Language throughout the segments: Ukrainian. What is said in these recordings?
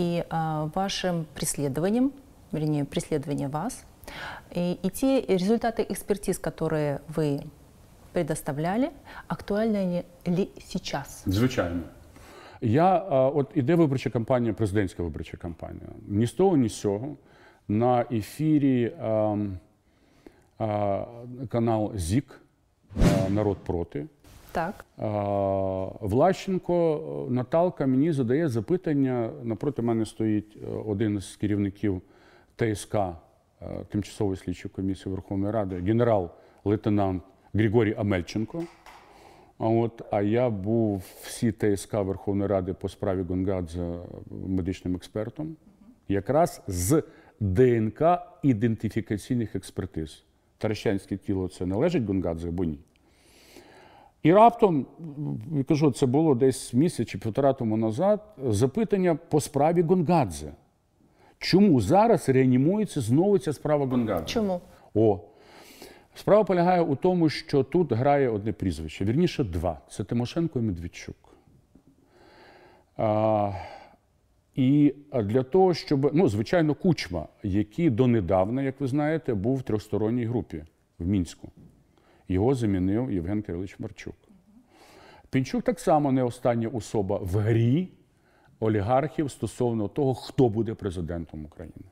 и вашим преследованием, вернее, преследование вас, и, и те результаты экспертиз, которые вы предоставляли, актуальні ли сейчас? Звичайно. Я от іде виборча кампанія, президентська виборча кампанія. Ні з того, ні з цього. На ефірі а, ем, а, канал ЗІК е, Народ проти. Так. Влащенко е, Наталка мені задає запитання. Напроти мене стоїть е, один з керівників ТСК е, Тимчасової слідчої комісії Верховної Ради, генерал-лейтенант Григорій Амельченко. А от, а я був всі ТСК Верховної Ради по справі Гонгадзе медичним експертом, якраз з ДНК ідентифікаційних експертиз. Таращанське тіло це належить Гонгадзе або ні? І раптом, я кажу, це було десь місяць чи півтора тому назад, запитання по справі Гонгадзе. Чому зараз реанімується знову ця справа Гонгадзе? Чому? О. Справа полягає у тому, що тут грає одне прізвище. Вірніше, два. Це Тимошенко і Медведчук. А, І для того, щоб. Ну, звичайно, кучма, який донедавна, як ви знаєте, був в трьохсторонній групі в мінську. Його замінив Євген Кирилович Марчук. Пінчук так само не остання особа в грі олігархів стосовно того, хто буде президентом України.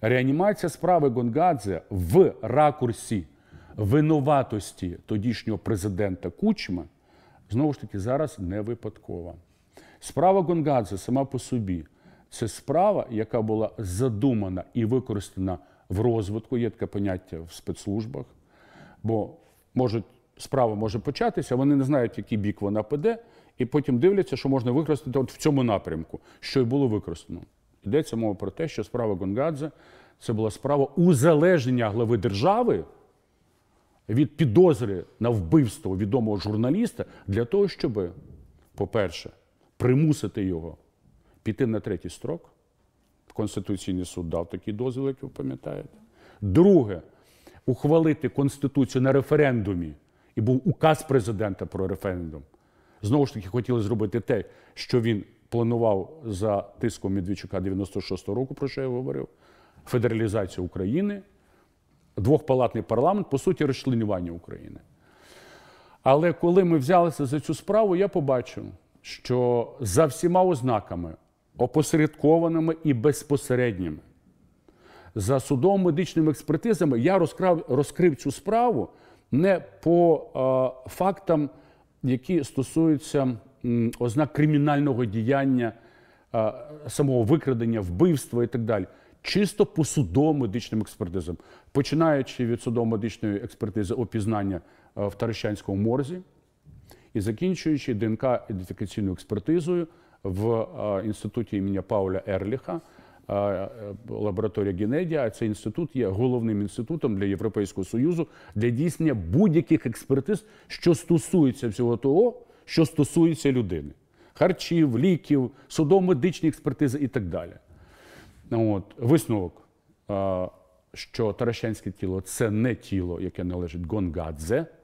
Реанімація справи Гонгадзе в ракурсі винуватості тодішнього президента Кучма знову ж таки зараз не випадкова. Справа Гонгадзе сама по собі це справа, яка була задумана і використана в розвитку, є таке поняття в спецслужбах бо можуть справа може початися, вони не знають, який бік вона піде, і потім дивляться, що можна використати от в цьому напрямку, що й було використано. Йдеться мова про те, що справа Гонгадзе це була справа узалежнення глави держави від підозри на вбивство відомого журналіста для того, щоб, по-перше, примусити його піти на третій строк. Конституційний суд дав такий дозвіл, як ви пам'ятаєте. Друге, ухвалити Конституцію на референдумі, і був указ президента про референдум. Знову ж таки, хотіли зробити те, що він планував за тиском Медведчука 96-го року, про що я говорив, федералізацію України, двохпалатний парламент, по суті, розчленування України. Але коли ми взялися за цю справу, я побачив, що за всіма ознаками, опосередкованими і безпосередніми, за судом медичними експертизами, я розкрав, розкрив цю справу не по е, фактам, які стосуються м, ознак кримінального діяння, е, самого викрадення, вбивства і так далі. Чисто по судом медичним експертизам, починаючи від судом медичної експертизи опізнання е, в Тарищанському морзі і закінчуючи ДНК ідентифікаційною експертизою в е, інституті імені Пауля Ерліха. Е, лабораторія Генедія, а цей інститут є головним інститутом для Європейського союзу для дійснення будь-яких експертиз, що стосується всього того, що стосується людини: харчів, ліків, судово-медичні експертизи і так далі. От, Висновок, що Таращанське тіло це не тіло, яке належить Гонгадзе.